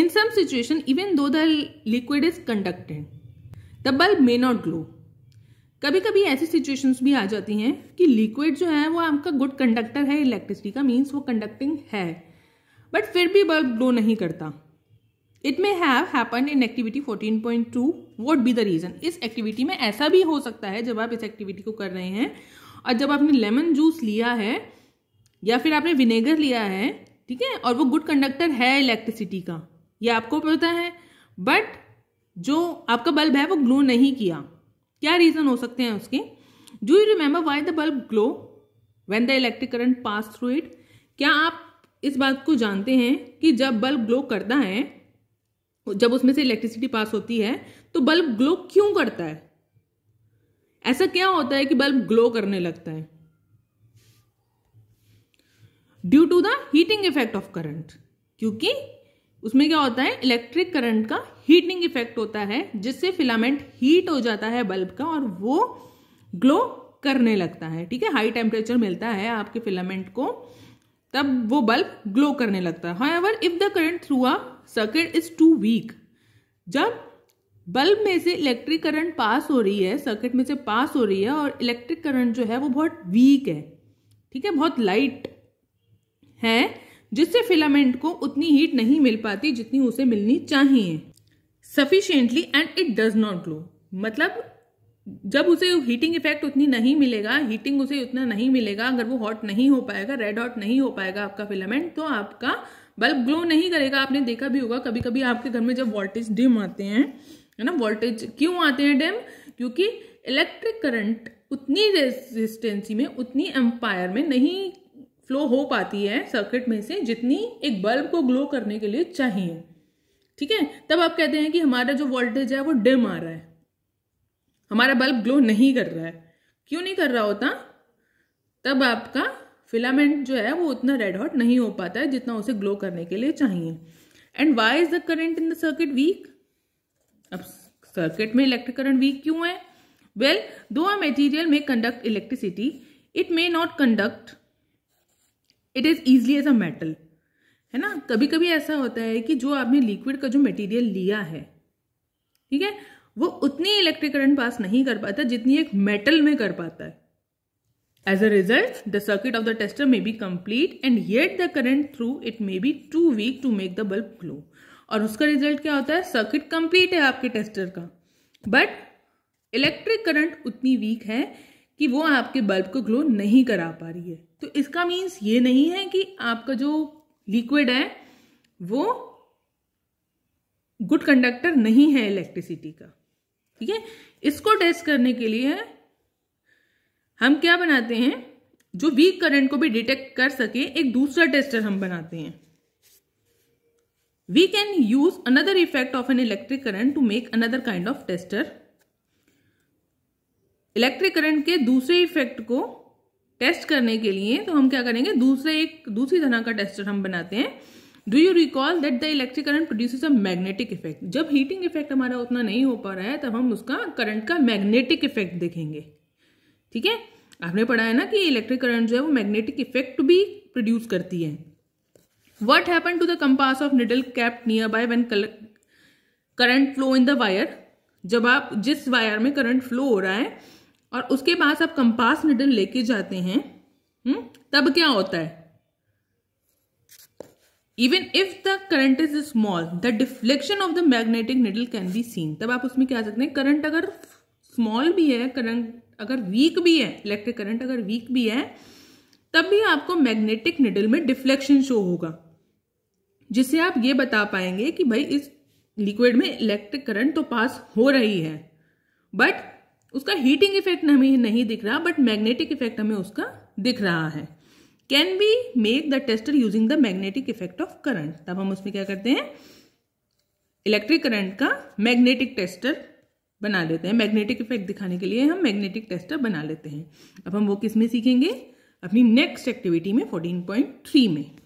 In some situation even though the liquid is conducted the bulb may not glow कभी कभी ऐसी situations भी आ जाती हैं कि लिक्विड जो है वो आपका गुड कंडक्टर है इलेक्ट्रिसिटी का मीन्स वो कंडक्टिंग है बट फिर भी बल्ब ग्लो नहीं करता it may have happen in activity fourteen point two what be the reason इस एक्टिविटी में ऐसा भी हो सकता है जब आप इस एक्टिविटी को कर रहे हैं और जब आपने लेमन जूस लिया है या फिर आपने विनेगर लिया है ठीक है और वो गुड कंडक्टर है इलेक्ट्रिसिटी का ये आपको पता है बट जो आपका बल्ब है वो ग्लो नहीं किया क्या रीज़न हो सकते हैं उसके do you remember why the bulb glow when the electric current pass through it क्या आप इस बात को जानते हैं कि जब बल्ब ग्लो करता है जब उसमें से इलेक्ट्रिसिटी पास होती है तो बल्ब ग्लो क्यों करता है ऐसा क्या होता है कि बल्ब ग्लो करने लगता है due to the heating effect of current क्योंकि उसमें क्या होता है इलेक्ट्रिक करंट का हीटिंग इफेक्ट होता है जिससे फिलामेंट हीट हो जाता है बल्ब का और वो ग्लो करने लगता है ठीक है हाई टेम्परेचर मिलता है आपके फिलामेंट को तब वो बल्ब ग्लो करने लगता है high if the current through a circuit is too weak जब बल्ब में से इलेक्ट्रिक करंट पास हो रही है सर्किट में से पास हो रही है और इलेक्ट्रिक करंट जो है वो बहुत वीक है ठीक है बहुत लाइट है जिससे फिलामेंट को उतनी हीट नहीं मिल पाती जितनी उसे मिलनी चाहिए sufficiently and it does not glow मतलब जब उसे हीटिंग इफेक्ट उतनी नहीं मिलेगा हीटिंग उसे उतना नहीं मिलेगा अगर वो हॉट नहीं हो पाएगा रेड हॉट नहीं हो पाएगा आपका फिलामेंट तो आपका बल्ब ग्लो नहीं करेगा आपने देखा भी होगा कभी कभी आपके घर में जब वोल्टेज डिम आते हैं है ना वोल्टेज क्यों आते हैं डिम क्योंकि इलेक्ट्रिक करंट उतनी रेजिस्टेंसी में उतनी एम्पायर में नहीं फ्लो हो पाती है सर्किट में से जितनी एक बल्ब को ग्लो करने के लिए चाहिए ठीक है तब आप कहते हैं कि हमारा जो वोल्टेज है वो डिम आ रहा है हमारा बल्ब ग्लो नहीं कर रहा है क्यों नहीं कर रहा होता तब आपका फिलामेंट जो है वो उतना रेड हॉट नहीं हो पाता है जितना उसे ग्लो करने के लिए चाहिए and why is the current in the circuit weak अब सर्किट में इलेक्ट्रिक करंट वीक क्यों है well though a material may conduct electricity it may not conduct it is easily as a metal है ना कभी कभी ऐसा होता है कि जो आपने लिक्विड का जो मटेरियल लिया है ठीक है वो उतनी इलेक्ट्रिक करंट पास नहीं कर पाता जितनी एक मेटल में कर पाता है as a result the circuit of the tester may be complete and yet the current through it may be too weak to make the bulb glow और उसका रिजल्ट क्या होता है सर्किट कंप्लीट है आपके टेस्टर का बट इलेक्ट्रिक करंट उतनी weak है कि वो आपके बल्ब को ग्लो नहीं करा पा रही है तो इसका मीन्स ये नहीं है कि आपका जो लिक्विड है वो गुड कंडक्टर नहीं है इलेक्ट्रिसिटी का ठीक है इसको टेस्ट करने के लिए हम क्या बनाते हैं जो वीक करंट को भी डिटेक्ट कर सके एक दूसरा टेस्टर हम बनाते हैं we can use another effect of an electric current to make another kind of tester electric current के दूसरे इफेक्ट को टेस्ट करने के लिए तो हम क्या करेंगे दूसरे एक दूसरी तरह का टेस्टर हम बनाते हैं do you recall that the electric current produce a magnetic effect जब हीटिंग इफेक्ट हमारा उतना नहीं हो पा रहा है तब हम उसका करंट का मैग्नेटिक इफेक्ट देखेंगे ठीक है आपने पढ़ा है ना कि इलेक्ट्रिक करंट जो है वो मैग्नेटिक इफेक्ट भी प्रोड्यूस करती है what happen to the compass of needle kept nearby when current flow in the wire जब आप जिस वायर में करंट फ्लो हो रहा है और उसके पास आप कंपास निडल लेके जाते हैं हुँ? हम्म, तब क्या होता है even if the current is small the deflection of the magnetic needle can be seen तब आप उसमें क्या सकते हैं करंट अगर स्मॉल भी है करंट अगर वीक भी है इलेक्ट्रिक करंट अगर वीक भी है तब भी आपको मैग्नेटिक निडल में डिफ्लेक्शन शो होगा जिससे आप ये बता पाएंगे कि भाई इस लिक्विड में इलेक्ट्रिक करंट तो पास हो रही है बट उसका हीटिंग इफेक्ट हमें नहीं दिख रहा बट मैग्नेटिक इफेक्ट हमें उसका दिख रहा है can be make the tester using the magnetic effect of current तब हम उसमें क्या करते हैं इलेक्ट्रिक करंट का मैग्नेटिक टेस्टर बना लेते हैं मैग्नेटिक इफेक्ट दिखाने के लिए हम मैग्नेटिक टेस्टर बना लेते हैं अब हम वो किस में सीखेंगे अपनी नेक्स्ट एक्टिविटी में 14.3 में